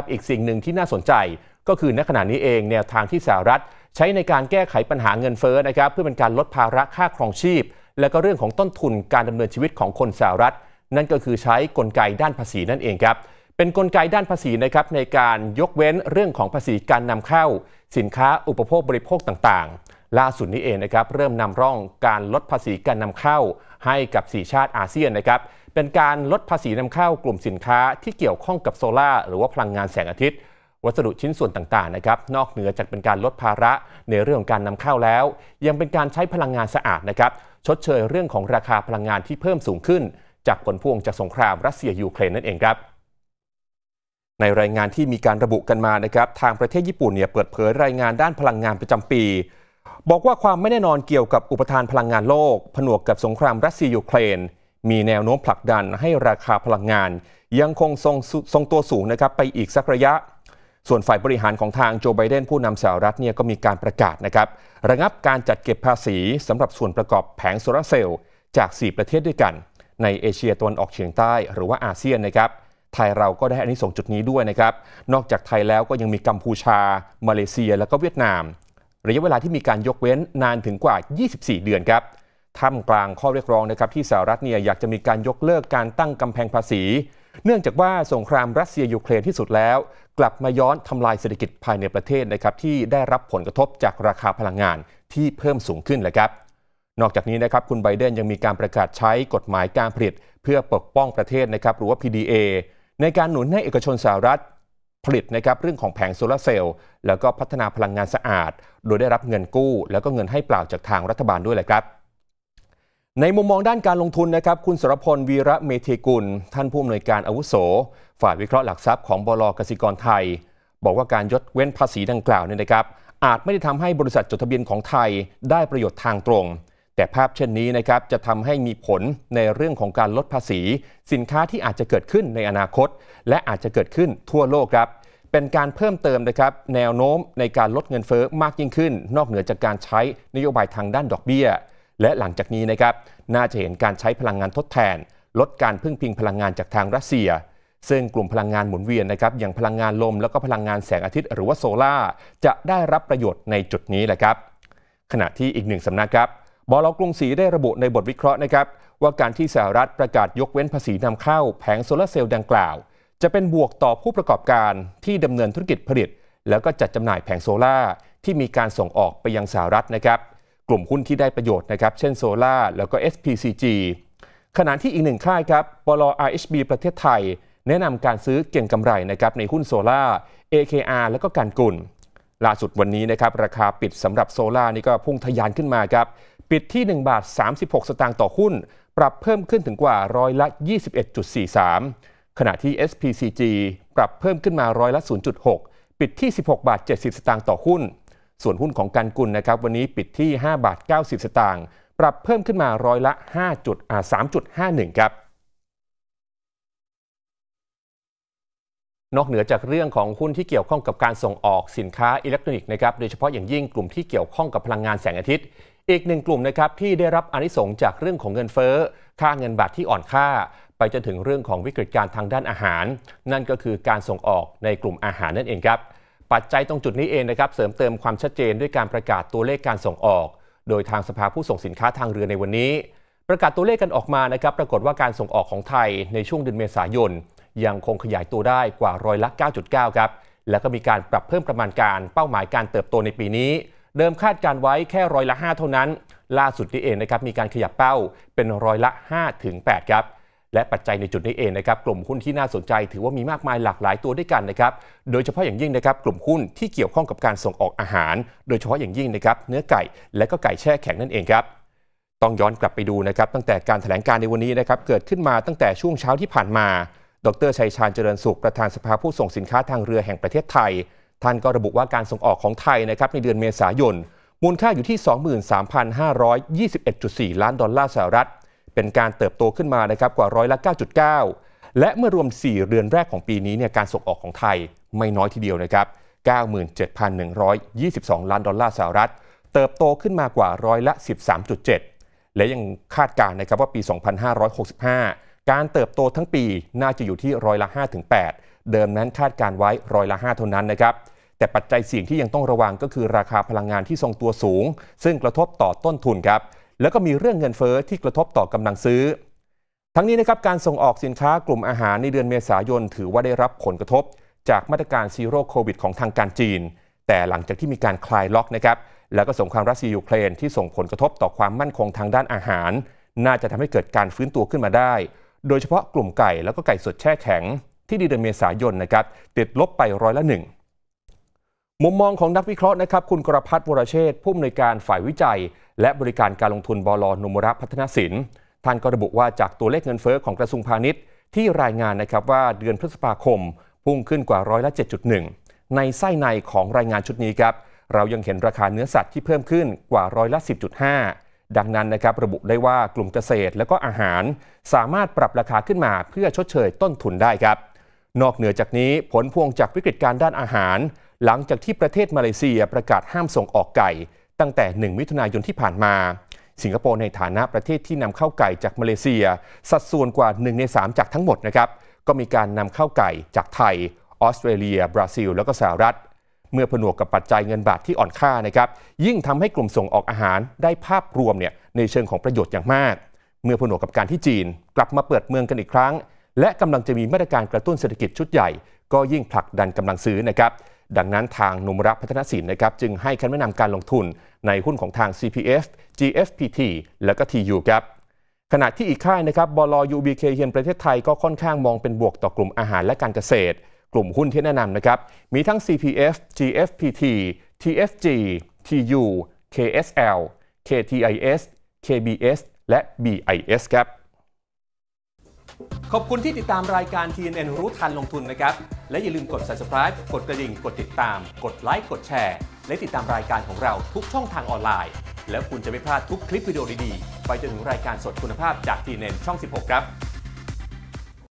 ครับอีกสิ่งหนึ่งที่น่าสนใจก็คือณขณะนี้เองแนวทางที่สหรัฐ ใช้ในการแก้ไขปัญหาเงินเฟ้อนะครับ เพื่อเป็นการลดภาระค่าครองชีพ และก็เรื่องของต้นทุนการดำเนินชีวิตของคนสหรัฐ นั่นก็คือใช้กลไกด้านภาษีนั่นเองครับเป็นนกลไกด้านภาษีนะครับในการยกเว้นเรื่องของภาษีการนำเข้า สินค้าอุปโภคบริโภคต่างๆ ล่าสุดนี้เองนะครับเริ่มนำร่องการลดภาษีการนำเข้าให้กับ4ชาติอาเซียนนะครับเป็นการลดภาษีนำเข้ากลุ่มสินค้าที่เกี่ยวข้องกับโซลา่าหรือว่าพลังงานแสงอาทิตย์ วัสดุชิ้นส่วนต่างๆนะครับนอกเหนือจากเป็นการลดภาระในเรื่องของการนำเข้าแล้ว ยังเป็นการใช้พลังงานสะอาดนะครับชดเชยเรื่องของราคาพลังงานที่เพิ่มสูงขึ้น จากผลพวงจากสงครามรัสเซียยูเครนนั่นเองครับในรายงานที่มีการระบุกันมานะครับทางประเทศญี่ปุ่นเนี่ยเปิดเผยรายงานด้านพลังงานประจำปี บอกว่าความไม่แน่นอนเกี่ยวกับอุปทานพลังงานโลก ผนวกกับสงครามรัสเซียยูเครนมีแนวโน้มผลักดันให้ราคาพลังงาน ยังคงทรงงงตัวสูงนะครับไปอีกสักระยะ ส่วนฝ่ายบริหารของทางโจไบเดนผู้นำสหรัฐเนี่ยก็มีการประกาศนะครับ ระงับการจัดเก็บภาษีสำหรับส่วนประกอบแผงโซลาเซลล์จาก 4 ประเทศด้วยกัน ในเอเชียตะวันออกเฉียงใต้หรือว่าอาเซียนนะครับไทยเราก็ได้อันนี้ส่งจุดนี้ด้วยนะครับ นอกจากไทยแล้วก็ยังมีกัมพูชา มาเลเซียแล้วก็เวียดนามระยะเวลาที่มีการยกเว้นนานถึงกว่า 24 เดือนครับท่ามกลางข้อเรียกร้องนะครับที่สหรัฐเนี่ยอยากจะมีการยกเลิกการตั้งกำแพงภาษี เนื่องจากว่าสงครามรัสเซียยูเครนที่สุดแล้วกลับมาย้อนทำลายเศรษฐกิจภายในประเทศนะครับที่ได้รับผลกระทบจากราคาพลังงานที่เพิ่มสูงขึ้นเลยครับนอกจากนี้นะครับคุณไบเดนยังมีการประกาศใช้กฎหมายการผลิต เพื่อปกป้องประเทศนะครับหรือว่า PDA ในการหนุนให้เอกชนสหรัฐผลิตนะครับเรื่องของแผงโซลาเซลล์ แล้วก็พัฒนาพลังงานสะอาด โดยได้รับเงินกู้ แล้วก็เงินให้เปล่าจากทางรัฐบาลด้วยแหละครับในมุมมองด้านการลงทุนนะครับคุณสรพล วีระเมธีกุลท่านผู้อำนวยการอาวุโสฝ่ายวิเคราะห์หลักทรัพย์ของบลกสิกรไทย บอกว่าการยดเว้นภาษีดังกล่าวเนี่ยนะครับ อาจไม่ได้ทำให้บริษัทจดทะเบียนของไทยได้ประโยชน์ทางตรง แต่ภาพเช่นนี้นะครับจะทำให้มีผลในเรื่องของการลดภาษี สินค้าที่อาจจะเกิดขึ้นในอนาคต และอาจจะเกิดขึ้นทั่วโลกครับเป็นการเพิ่มเติมนะครับแนวโน้มในการลดเงินเฟอ้อมากยิ่งขึ้น นอกเหนือจากการใช้นโยบายทางด้านดอกเบี้ยและหลังจากนี้นะครับ น่าจะเห็นการใช้พลังงานทดแทน ลดการพึ่งพิงพลังงานจากทางรัสเซีย ซึ่งกลุ่มพลังงานหมุนเวียนนะครับอย่างพลังงานลมแล้วก็พลังงานแสงอาทิตย์หรือว่าโซลา่าจะได้รับประโยชน์ในจุดนี้แหละครับ ขณะที่อีกหนึ่งสำนักครับบลกรุงศรีได้ระบุในบทวิเคราะห์นะครับ ว่าการที่สหรัฐประกาศยกเว้นภาษีนำเข้า แผงโซลาเซลล์ดังกล่าว จะเป็นบวกต่อผู้ประกอบการที่ดำเนินธุรกิจผลิต แล้วก็จัดจำหน่ายแผงโซลา่าที่มีการส่งออกไปยังสหรัฐนะครับกลุ่มหุ้นที่ได้ประโยชน์นะครับเช่นโซล่าแล้วก็ SPCG ขณะที่อีกหนึ่งค่ายครับบลอ RHB ประเทศไทย แนะนำการซื้อเก่งกำไรนะครับในหุ้นโซล่า AKR แล้วก็การกุลล่าสุดวันนี้นะครับราคาปิดสำหรับโซล่านี่ก็พุ่งทะยานขึ้นมาครับปิดที่ 1 บาท 36 สตางค์ต่อหุ้น ปรับเพิ่มขึ้นถึงกว่าร้อยละ 21.43 ขณะที่ SPCG ปรับเพิ่มขึ้นมาร้อยละ 0.6 ปิดที่ 16บาท70 สตางค์ต่อหุ้นส่วนหุ้นของการกุลนะครับวันนี้ปิดที่ 5 บาท 90 สตางค์ปรับเพิ่มขึ้นมาร้อยละ5จุดา3.51 ครับ นอกเหนือจากเรื่องของหุ้นที่เกี่ยวข้องกับการส่งออกสินค้าอิเล็กทรอนิกส์นะครับโดยเฉพาะอย่างยิ่งกลุ่มที่เกี่ยวข้องกับพลังงานแสงอาทิตย์ อีกหนึ่งกลุ่มนะครับที่ได้รับอนิสงจากเรื่องของเงินเฟ้อ ค่าเงินบาทที่อ่อนค่า ไปจนถึงเรื่องของวิกฤตการทางด้านอาหาร นั่นก็คือการส่งออกในกลุ่มอาหารนั่นเองครับปัจจัยตรงจุดนี้เองนะครับ เสริมเติมความชัดเจนด้วยการประกาศตัวเลขการส่งออก โดยทางสภาผู้ส่งสินค้าทางเรือในวันนี้ ประกาศตัวเลขกันออกมานะครับปรากฏว่าการส่งออกของไทยในช่วงเดือนเมษายนยังคงขยายตัวได้กว่าร้อยละ 9.9ครับ แล้วก็มีการปรับเพิ่มประมาณการเป้าหมายการเติบโตในปีนี้ เดิมคาดการไว้แค่ร้อยละ 5 เท่านั้น ล่าสุดนี้เองนะครับมีการขยับเป้าเป็นร้อยละ5ถึง8ครับและปัจจัยในจุดนี้เองนะครับกลุ่มหุ้นที่น่าสนใจถือว่ามีมากมายหลากหลายตัวด้วยกันนะครับโดยเฉพาะอย่างยิ่งนะครับกลุ่มหุ้นที่เกี่ยวข้องกับการส่งออกอาหาร โดยเฉพาะอย่างยิ่งนะครับเนื้อไก่และก็ไก่แช่แข็งนั่นเองครับต้องย้อนกลับไปดูนะครับตั้งแต่การถแถลงการในวันนี้นะครับเกิดขึ้นมาตั้งแต่ช่วงเช้าที่ผ่านมา ดรชัยชาญเจริญสุขประธานสภาผู้ส่งสินค้าทางเรือแห่งประเทศไทย ท่านก็ระบุว่าการส่งออกของไทยนะครับในเดือนเมษายน มูลค่าอยู่ที่ 23,521.4ล้านดอลลาร์สหรัฐเป็นการเติบโตขึ้นมานะครับกว่าร้อยละ 9.9 และเมื่อรวม 4 เดือนแรกของปีนี้เนี่ยการส่งออกของไทยไม่น้อยทีเดียวนะครับ 97,122 ล้านดอลลาร์สหรัฐเติบโตขึ้นมากว่าร้อยละ 13.7 และยังคาดการณ์นะครับว่าปี 2565 การเติบโตทั้งปีน่าจะอยู่ที่ร้อยละ 5-8 เดิมนั้นคาดการไว้ร้อยละ 5 เท่านั้นนะครับแต่ปัจจัยเสี่ยงที่ยังต้องระวังก็คือราคาพลังงานที่ทรงตัวสูง ซึ่งกระทบต่อต้นทุนครับแล้วก็มีเรื่องเงินเฟอ้อที่กระทบต่อกำลังซื้อ ทั้งนี้นะครับการส่งออกสินค้ากลุ่มอาหารในเดือนเมษายนถือว่าได้รับผลกระทบ จากมาตรการซีโร่โควิดของทางการจีน แต่หลังจากที่มีการคลายล็อกนะครับ แล้วก็สงครามรัสเซียยูเครนที่ส่งผลกระทบต่อความมั่นคงทางด้านอาหาร น่าจะทำให้เกิดการฟื้นตัวขึ้นมาได้ โดยเฉพาะกลุ่มไก่แล้วก็ไก่สดแช่แข็ง ที่เดือนเมษายนนะครับติดลบไปร้อยละหนึ่งมุมมองของนักวิเคราะห์นะครับคุณกรพัฒน์วรเชษผู้อำนวยการฝ่ายวิจัยและบริการการลงทุนบลนุมระพัฒนสินท่านก็ระบุว่าจากตัวเลขเงินเฟอ้อของกระทรวงพาณิชย์ที่รายงานนะครับว่าเดือนพฤษภาคมพุ่งขึ้นกว่าร้อยละ7.1 ในไส้ในของรายงานชุดนี้ครับเรายังเห็นราคาเนื้อสัตว์ที่เพิ่มขึ้นกว่าร้อยละ10.5 ดังนั้นนะครับระบุได้ว่ากลุ่มเกษตรและก็อาหารสามารถปรับราคาขึ้นมาเพื่อชดเชย ต้นทุนได้ครับ นอกเหนือจากนี้ผลพวงจากวิกฤตการด้านอาหาร หลังจากที่ประเทศมาเลเซียประกาศห้ามส่งออกไก่ตั้งแต่1มิถุนายนที่ผ่านมา สิงคโปร์ในฐานะประเทศที่นำเข้าไก่จากมาเลเซีย สัดส่วนกว่า 1 ใน 3 จากทั้งหมดนะครับ ก็มีการนำเข้าไก่จากไทย ออสเตรเลีย บราซิล แล้วก็สหรัฐเมื่อผนวกกับปัจจัยเงินบาทที่อ่อนค่านะครับ ยิ่งทำให้กลุ่มส่งออกอาหารได้ภาพรวมเนี่ยในเชิงของประโยชน์อย่างมาก เมื่อผนวกกับการที่จีน กลับมาเปิดเมืองกันอีกครั้ง และกำลังจะมีมาตรการกระตุ้นเศรษฐกิจชุดใหญ่ก็ยิ่งผลักดันกำลังซื้อนะครับดังนั้นทางนุมรัพัฒนศิลป์นะครับจึงให้คำแนะนำการลงทุนในหุ้นของทาง CPF GFPT และก็ TU ครับขณะที่อีกค่ายนะครับ บลยูบีเคเฮียนประเทศไทยก็ค่อนข้างมองเป็นบวกต่อกลุ่มอาหารและการเกษตร กลุ่มหุ้นที่แนะนำนะครับมีทั้ง CPF GFPT TFG TU KSL KTIS KBS และ BIS ครับขอบคุณที่ติดตามรายการ TNN รู้ทันลงทุนนะครับและอย่าลืมกด subscribe กดกระดิ่ง กดติดตาม กดไลค์ กดแชร์ และติดตามรายการของเราทุกช่องทางออนไลน์ แล้วคุณจะไม่พลาดทุกคลิปวิดีโอดีๆไปจนถึงรายการสดคุณภาพจากทีเน็ตช่อง 16 ครับ